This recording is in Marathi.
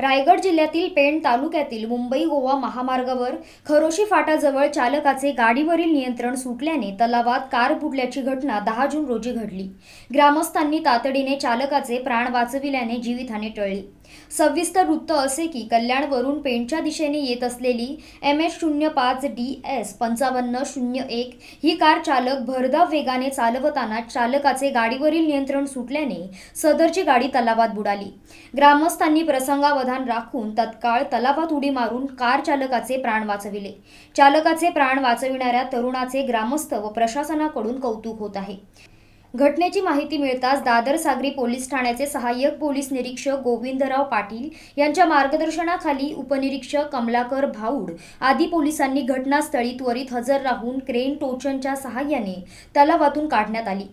रायगड जिल्ह्यातील पेण तालुक्यातील मुंबई गोवा महामार्गावर खरोशी फाटाजवळ चालकाचे गाडीवरील नियंत्रण सुटल्याने तलावात कार बुडल्याची घटना दहा जून रोजी घडली ग्रामस्थांनी तातडीने चालकाचे प्राण वाचविल्याने जीवितहानी टळली सविस्तर वृत्त असे की कल्याणवरून पेणच्या दिशेने येत असलेली एम एच शून्य पाच डी एस पंचावन्न शून्य एक ही कार चालक भरधाव वेगाने चालवताना चालकाचे गाडीवरील नियंत्रण सुटल्याने सदरची गाडी तलावात बुडाली ग्रामस्थांनी प्रसंगावधान राखून तत्काळ तलावात उडी मारून कार चालकाचे प्राण वाचविले चालकाचे प्राण वाचविणाऱ्या तरुणाचे ग्रामस्थ व प्रशासनाकडून कौतुक होत आहे घटनेची माहिती मिळताच दादर सागरी पोलीस ठाण्याचे सहाय्यक पोलीस निरीक्षक गोविंदराव पाटील यांच्या मार्गदर्शनाखाली उपनिरीक्षक कमलाकर भाऊड आदी पोलिसांनी घटनास्थळी त्वरित हजर राहून क्रेन टोचनच्या सहाय्याने तलावातून काढण्यात आली